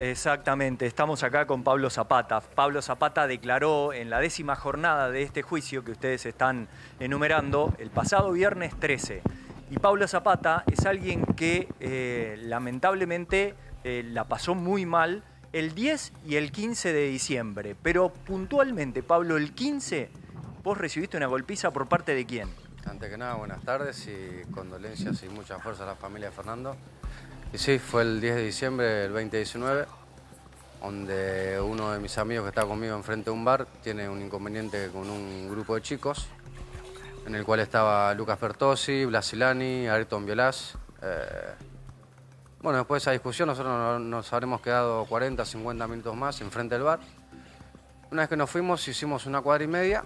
Exactamente, estamos acá con Pablo Zapata. Pablo Zapata declaró en la décima jornada de este juicio que ustedes están enumerando el pasado viernes 13. Y Pablo Zapata es alguien que eh, lamentablemente eh, la pasó muy mal el 10 y el 15 de diciembre. Pero puntualmente, Pablo, el 15 vos recibiste una golpiza por parte de quién? Antes que nada, buenas tardes y condolencias y mucha fuerza a la familia de Fernando. Y sí, fue el 10 de diciembre del 2019, donde uno de mis amigos que estaba conmigo enfrente de un bar tiene un inconveniente con un grupo de chicos, en el cual estaba Lucas Pertosi, Blasilani, Ayrton Violás. Eh, bueno, después de esa discusión nosotros nos habremos quedado 40, 50 minutos más enfrente del bar. Una vez que nos fuimos hicimos una cuadra y media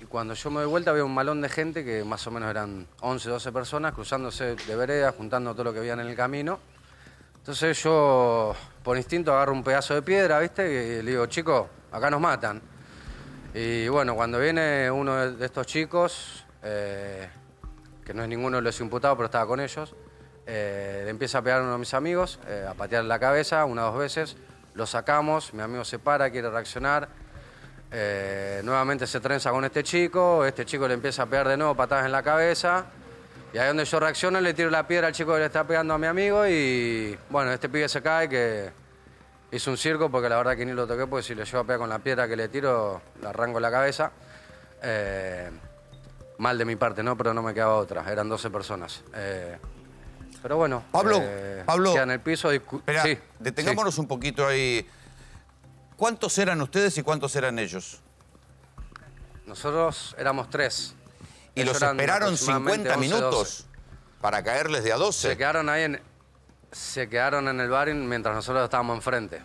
y cuando yo me doy vuelta había un malón de gente que más o menos eran 11, 12 personas cruzándose de vereda, juntando todo lo que había en el camino. Entonces yo, por instinto, agarro un pedazo de piedra, ¿viste? Y le digo, chico, acá nos matan. Y bueno, cuando viene uno de estos chicos, eh, que no es ninguno de los imputados, pero estaba con ellos, eh, le empieza a pegar a uno de mis amigos, eh, a patear la cabeza una o dos veces, lo sacamos, mi amigo se para, quiere reaccionar, nuevamente se trenza con este chico, este chico le empieza a pegar de nuevo patadas en la cabeza, y ahí donde yo reacciono, le tiro la piedra al chico que le está pegando a mi amigo y bueno, este pibe se cae que hizo un circo porque la verdad que ni lo toqué porque si le llevo a pegar con la piedra que le tiro, le arranco la cabeza. Eh, mal de mi parte, ¿no? Pero no me quedaba otra, eran 12 personas. Eh, pero bueno, Pablo, eh, Pablo en el piso detengámonos un poquito ahí. ¿Cuántos eran ustedes y cuántos eran ellos? Nosotros éramos tres. Y los esperaron 50 minutos para caerles de a 12. Se quedaron ahí en, se quedaron en el bar mientras nosotros estábamos enfrente.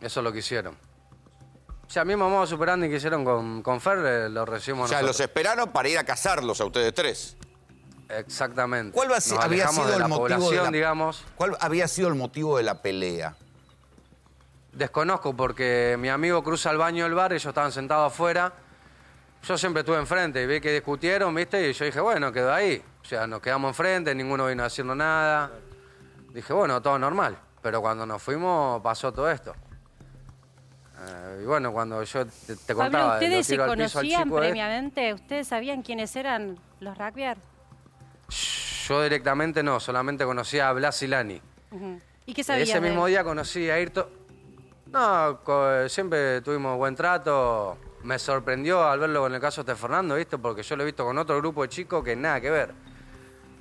Eso es lo que hicieron. O sea, mismo modo superando y que hicieron con, con Fer, lo recibimos O sea, los esperaron para ir a cazarlos a ustedes tres. Exactamente. ¿Cuál había sido el motivo de la, digamos. ¿Cuál había sido el motivo de la pelea? Desconozco porque mi amigo cruza al baño del bar, y ellos estaban sentados afuera yo siempre estuve enfrente y vi que discutieron, ¿viste? Y yo dije, bueno, quedó ahí. O sea, nos quedamos enfrente, ninguno vino haciendo nada. Dije, bueno, todo normal. Pero cuando nos fuimos pasó todo esto. Eh, y bueno, cuando yo te, contaba... Pablo, ¿ustedes se conocían este. previamente? ¿Ustedes sabían quiénes eran los rugbyers? Yo directamente no, solamente conocía a Blas y Lani. ¿Y qué Ese mismo día conocí a Irto... No, siempre tuvimos buen trato me sorprendió al verlo con el caso de este Fernando, ¿viste? Porque yo lo he visto con otro grupo de chicos que nada que ver.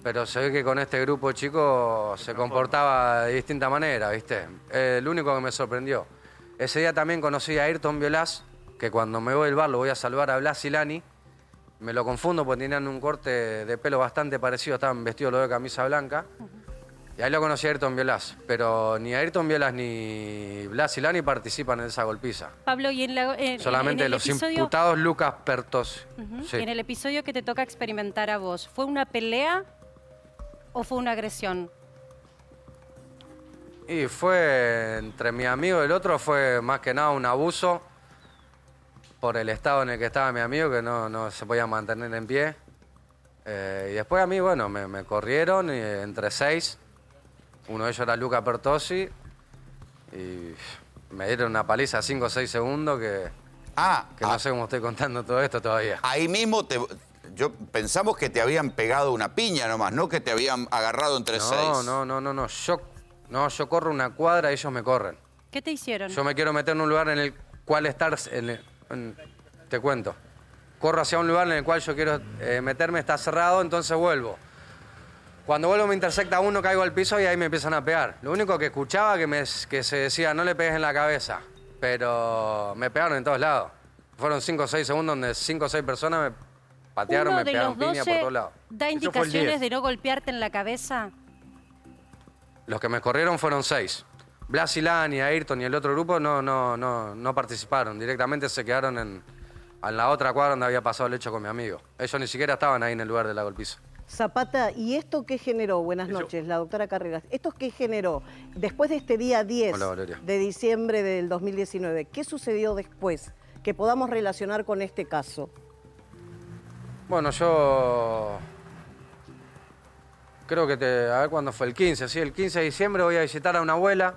Pero se ve que con este grupo de chicos se comportaba de distinta manera, ¿viste? el único que me sorprendió. Ese día también conocí a Ayrton Violás, que cuando me voy del bar lo voy a salvar a Blas y Lani. Me lo confundo porque tenían un corte de pelo bastante parecido, estaban vestidos los de camisa blanca. Y ahí lo conocí a Ayrton Violas, pero ni Ayrton Violas ni Blas y Lani participan en esa golpiza. Pablo, y en la, eh, Solamente los imputados Lucas Pertos. En el episodio que te toca experimentar a vos, ¿fue una pelea o fue una agresión? Y fue, entre mi amigo y el otro, fue más que nada un abuso por el estado en el que estaba mi amigo, que no, no se podía mantener en pie. Eh, y después a mí, bueno, me, corrieron entre seis uno de ellos era Luca Pertossi. Y me dieron una paliza 5 o 6 segundos que. Ah. Que no ah. sé cómo estoy contando todo esto todavía. Ahí mismo te. Yo pensamos que te habían pegado una piña nomás, no que te habían agarrado entre no, seis. No, no, no, no, Yo, no, yo corro una cuadra y ellos me corren. ¿Qué te hicieron? Yo me quiero meter en un lugar en el cual estar. te cuento. Corro hacia un lugar en el cual yo quiero eh, meterme, está cerrado, entonces vuelvo. Cuando vuelvo me intersecta uno, caigo al piso y ahí me empiezan a pegar. Lo único que escuchaba que, me, que se decía, no le pegues en la cabeza. Pero me pegaron en todos lados. Fueron cinco o 6 segundos donde cinco o seis personas me patearon, me pegaron piña por todos lados. ¿Da indicaciones de no golpearte en la cabeza? Los que me corrieron fueron seis. Blas y Lani, Ayrton y el otro grupo no, no, no, no participaron. Directamente se quedaron en, en la otra cuadra donde había pasado el hecho con mi amigo. Ellos ni siquiera estaban ahí en el lugar de la golpiza. Zapata, ¿y esto qué generó? Buenas noches, la doctora Carreras. ¿Esto qué generó? Después de este día 10 de diciembre del 2019, ¿qué sucedió después que podamos relacionar con este caso? Bueno, yo creo que te, a ver cuándo fue el 15, sí, el 15 de diciembre voy a visitar a una abuela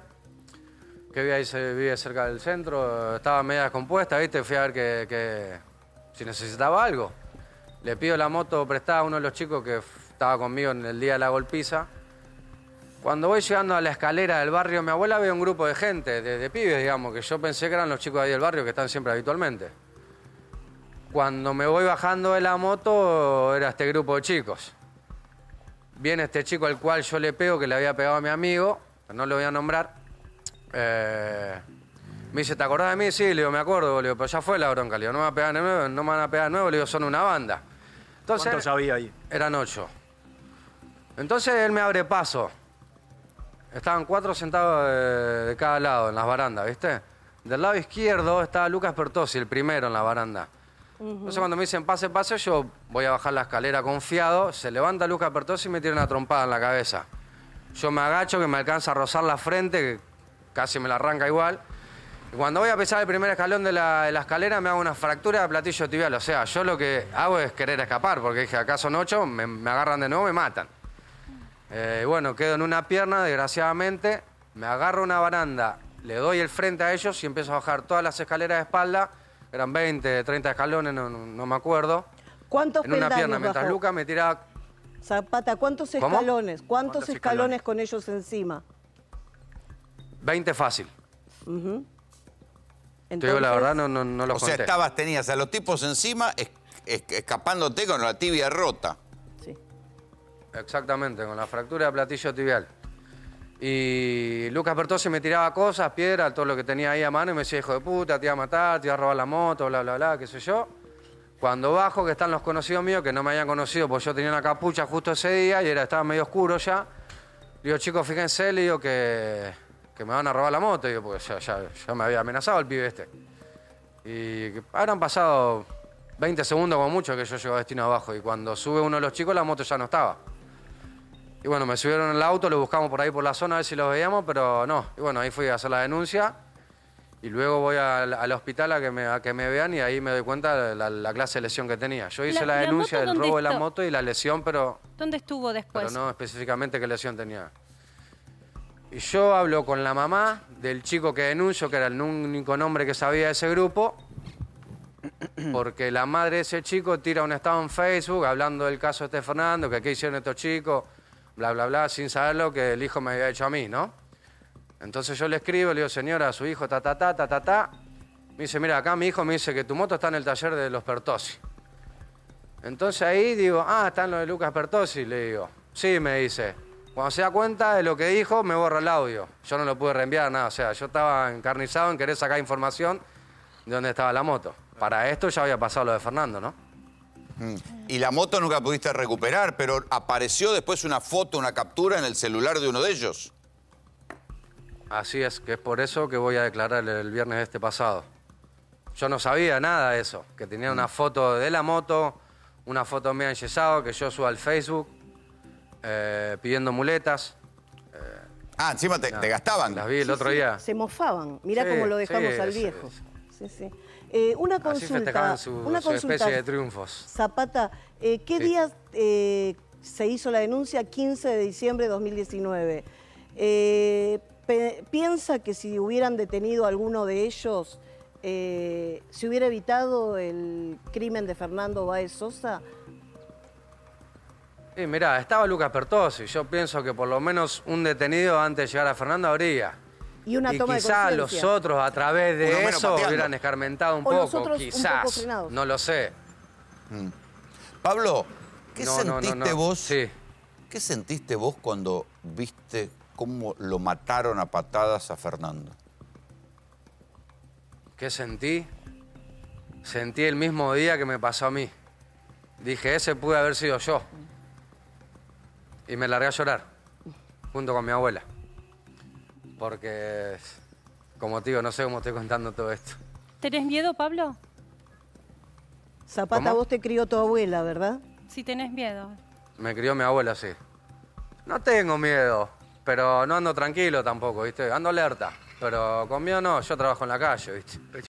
que vive cerca del centro, estaba media descompuesta, ¿viste? Fui a ver que si necesitaba algo. Le pido la moto prestada a uno de los chicos que estaba conmigo en el día de la golpiza. Cuando voy llegando a la escalera del barrio, mi abuela ve un grupo de gente, de, pibes, digamos, que yo pensé que eran los chicos de ahí del barrio que están siempre habitualmente. Cuando me voy bajando de la moto, era este grupo de chicos. Viene este chico al cual yo le pego, que le había pegado a mi amigo, no lo voy a nombrar. Eh, me dice, ¿te acordás de mí? Sí, le digo, me acuerdo, boludo, pero ya fue la bronca, le digo, no me van a pegar de nuevo, no me van a pegar nuevo, le digo, son una banda. Entonces, ¿Cuántos había ahí? Eran ocho. Entonces él me abre paso. Estaban cuatro sentados de, cada lado en las barandas, ¿viste? Del lado izquierdo estaba Lucas Pertosi, el primero en la baranda. Entonces cuando me dicen pase, pase, yo voy a bajar la escalera confiado, se levanta Lucas Pertosi y me tira una trompada en la cabeza. Yo me agacho, que me alcanza a rozar la frente, que casi me la arranca igual. Cuando voy a pesar el primer escalón de la, escalera me hago una fractura de platillo tibial. O sea, yo lo que hago es querer escapar, porque dije, acá son ocho, me, agarran de nuevo, me matan. Eh, bueno, quedo en una pierna, desgraciadamente, me agarro una baranda, le doy el frente a ellos y empiezo a bajar todas las escaleras de espalda. Eran 20, 30 escalones, no, me acuerdo. ¿Cuántos En una pierna, mientras Luca me tiraba... Zapata, ¿cuántos escalones? ¿Cuántos, escalones? con ellos encima? 20 fácil. Entonces, la verdad, no, no, no lo O sea, estabas, tenías a los tipos encima escapándote con la tibia rota. Sí. Exactamente, con la fractura de platillo tibial. Y Lucas Bertozzi me tiraba cosas, piedras, todo lo que tenía ahí a mano y me decía, hijo de puta, te iba a matar, te iba a robar la moto, bla, bla, bla, qué sé yo. Cuando bajo, que están los conocidos míos, que no me habían conocido, porque yo tenía una capucha justo ese día y era, estaba medio oscuro ya. Digo, chicos, fíjense, le digo que que me van a robar la moto. Digo, porque ya, me había amenazado el pibe este. Y habrán pasado 20 segundos como mucho que yo llego a destino abajo. Y cuando sube uno de los chicos, la moto ya no estaba. Y bueno, me subieron en el auto, lo buscamos por ahí por la zona a ver si lo veíamos, pero no. Y bueno, ahí fui a hacer la denuncia. Y luego voy al, hospital a que, me, que me vean y ahí me doy cuenta la, la clase de lesión que tenía. Yo hice la, la denuncia del robo de la moto y la lesión, pero... ¿Dónde estuvo después? Pero no específicamente qué lesión tenía yo hablo con la mamá del chico que denuncio, que era el único nombre que sabía de ese grupo, porque la madre de ese chico tira un estado en Facebook hablando del caso de este Fernando, que qué hicieron estos chicos, bla, bla, bla, sin saber lo que el hijo me había hecho a mí, ¿no? Entonces yo le escribo, le digo, señora, su hijo, ta, ta, ta, ta, ta, ta. Me dice, mira, acá mi hijo me dice que tu moto está en el taller de los Pertossi. Entonces ahí digo, ah, están los de Lucas Pertossi, le digo. Sí, me dice. Cuando se da cuenta de lo que dijo, me borra el audio. Yo no lo pude reenviar, nada. O sea, yo estaba encarnizado en querer sacar información de dónde estaba la moto. Para esto ya había pasado lo de Fernando, ¿no? Mm. Y la moto nunca pudiste recuperar, pero apareció después una foto, una captura en el celular de uno de ellos. Así es, que es por eso que voy a declarar el viernes de este pasado. Yo no sabía nada de eso, que tenía una mm. foto de la moto, una foto mía enyesado que yo subo al Facebook, eh, pidiendo muletas. Eh, ah, encima te, gastaban. las vi el otro día. Se mofaban. Mirá cómo lo dejamos al viejo. Sí, sí. Eh, una consulta. una especie de triunfos. Zapata, ¿qué día se hizo la denuncia? 15 de diciembre de 2019. ¿Piensa que si hubieran detenido a alguno de ellos, se hubiera evitado el crimen de Fernando Baez Sosa? Sí, mirá, estaba Lucas Pertosi. Yo pienso que por lo menos un detenido antes de llegar a Fernando habría. Y una los otros a través de eso hubieran escarmentado un poco, quizás. no lo sé. Mm. Pablo, ¿qué sentiste vos? ¿Qué sentiste vos cuando viste cómo lo mataron a patadas a Fernando? ¿Qué sentí? Sentí el mismo día que me pasó a mí. Dije, ese pude haber sido yo. Y me largué a llorar, junto con mi abuela. Porque, como te digo, no sé cómo estoy contando todo esto. ¿Tenés miedo, Pablo? Zapata, vos te crió tu abuela, ¿verdad? Sí, tenés miedo. Me crió mi abuela, sí. No tengo miedo, pero no ando tranquilo tampoco, ¿viste? Ando alerta. Pero conmigo no, yo trabajo en la calle, ¿viste?